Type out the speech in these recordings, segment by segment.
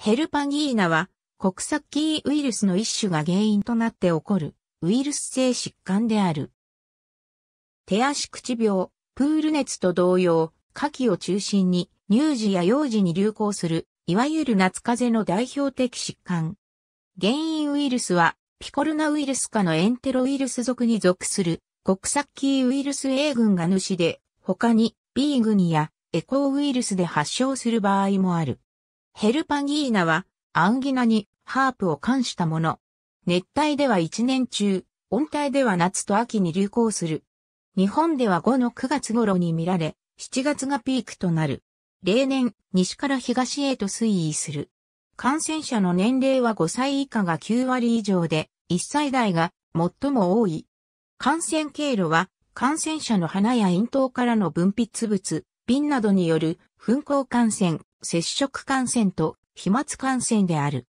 ヘルパニーナは、国策キーウイルスの一種が原因となって起こるウイルス性疾患である。手足口病、プール熱と同様、下記を中心に乳児や幼児に流行する、いわゆる夏風邪の代表的疾患。原因ウイルスは、ピコルナウイルス科のエンテロウイルス属に属する、国策キーウイルス A 群が主で、他に B 群やエコーウイルスで発症する場合もある。ヘルパギーナは、アンギナにハープを冠したもの。熱帯では1年中、温帯では夏と秋に流行する。日本では5の9月頃に見られ、7月がピークとなる。例年、西から東へと推移する。感染者の年齢は5歳以下が9割以上で、1歳代が最も多い。感染経路は、感染者の鼻や咽頭からの分泌物、瓶などによる、噴光感染、接触感染と飛沫感染である。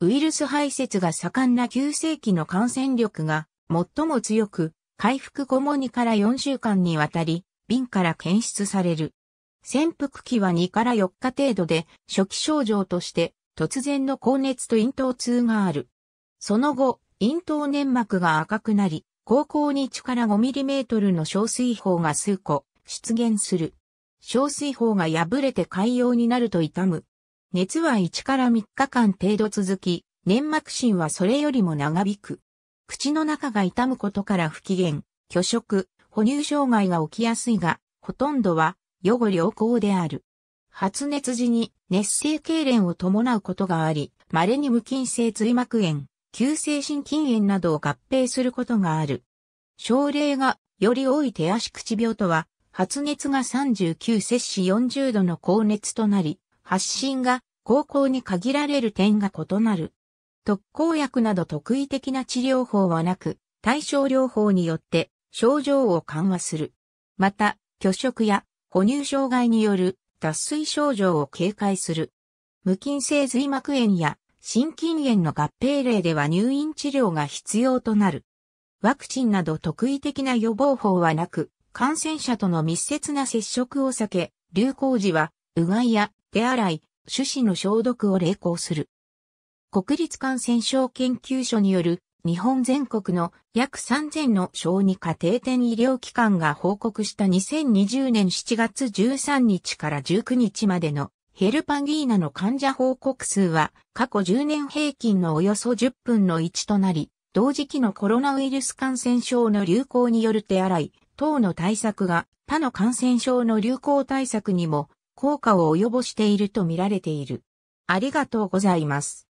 ウイルス排泄が盛んな急性期の感染力が最も強く、回復後も2から4週間にわたり、瓶から検出される。潜伏期は2から4日程度で、初期症状として突然の高熱と咽頭痛がある。その後、咽頭粘膜が赤くなり、高校に1から5ミリメートルの小水泡が数個出現する。小水泡が破れて海洋になると痛む。熱は1から3日間程度続き、粘膜疹はそれよりも長引く。口の中が痛むことから不機嫌、拒食、哺乳障害が起きやすいが、ほとんどは予後良好である。発熱時に熱性痙攣を伴うことがあり、稀に無菌性髄膜炎、急性心筋炎などを合併することがある。症例がより多い手足口病とは発熱が39摂氏40度の高熱となり、発疹が高校に限られる点が異なる。特効薬など特異的な治療法はなく、対症療法によって症状を緩和する。また、拒食や哺乳障害による脱水症状を警戒する。無菌性髄膜炎や心筋炎の合併例では入院治療が必要となる。ワクチンなど特異的な予防法はなく、感染者との密接な接触を避け、流行時は、うがいや手洗い、手指の消毒を励行する。国立感染症研究所による日本全国の約3000の小児家庭店医療機関が報告した2020年7月13日から19日までのヘルパンギーナの患者報告数は過去10年平均のおよそ10分の1となり、同時期のコロナウイルス感染症の流行による手洗い、等の対策が他の感染症の流行対策にも効果を及ぼしていると見られている。ありがとうございます。